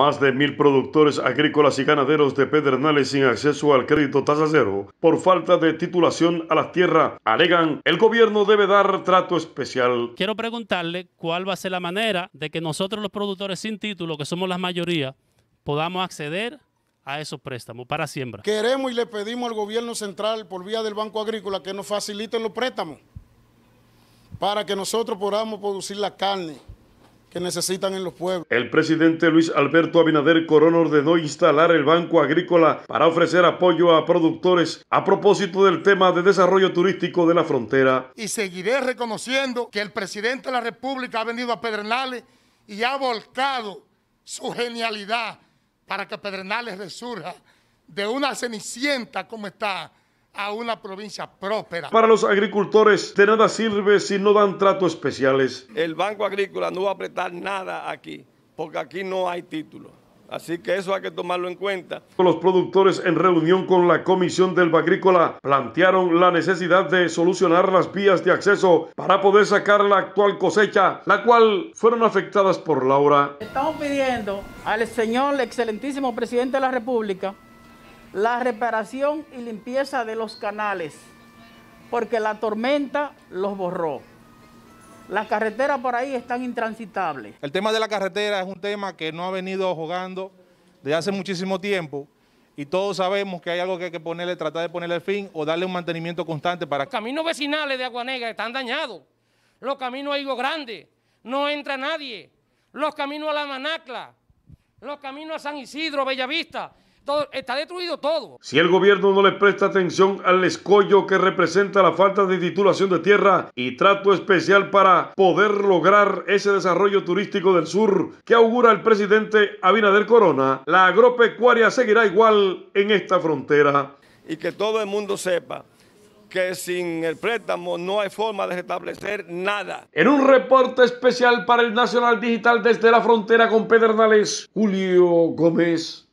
Más de mil productores agrícolas y ganaderos de Pedernales sin acceso al crédito tasa cero por falta de titulación a las tierras alegan el gobierno debe dar trato especial. Quiero preguntarle cuál va a ser la manera de que nosotros los productores sin título, que somos la mayoría, podamos acceder a esos préstamos para siembra. Queremos y le pedimos al gobierno central por vía del Banco Agrícola que nos faciliten los préstamos para que nosotros podamos producir la carne que necesitan en los pueblos. El presidente Luis Alberto Abinader Corona ordenó instalar el Banco Agrícola para ofrecer apoyo a productores a propósito del tema de desarrollo turístico de la frontera. Y seguiré reconociendo que el presidente de la República ha venido a Pedernales y ha volcado su genialidad para que Pedernales resurja de una cenicienta como está a una provincia próspera. Para los agricultores, de nada sirve si no dan trato especiales. El Banco Agrícola no va a apretar nada aquí, porque aquí no hay título. Así que eso hay que tomarlo en cuenta. Los productores en reunión con la Comisión del Agrícola, plantearon la necesidad de solucionar las vías de acceso para poder sacar la actual cosecha, la cual fueron afectadas por Laura. Estamos pidiendo al señor excelentísimo presidente de la República la reparación y limpieza de los canales, porque la tormenta los borró. Las carreteras por ahí están intransitables. El tema de la carretera es un tema que no ha venido jugando desde hace muchísimo tiempo y todos sabemos que hay algo que hay que ponerle, tratar de ponerle fin o darle un mantenimiento constante para... Los caminos vecinales de Negra están dañados, los caminos a Higo Grande, no entra nadie, los caminos a La Manacla, los caminos a San Isidro, Bellavista, está destruido todo. Si el gobierno no le presta atención al escollo que representa la falta de titulación de tierra y trato especial para poder lograr ese desarrollo turístico del sur que augura el presidente Abinader Corona, la agropecuaria seguirá igual en esta frontera. Y que todo el mundo sepa que sin el préstamo no hay forma de restablecer nada. En un reporte especial para el Nacional Digital desde la frontera con Pedernales, Julio Gómez.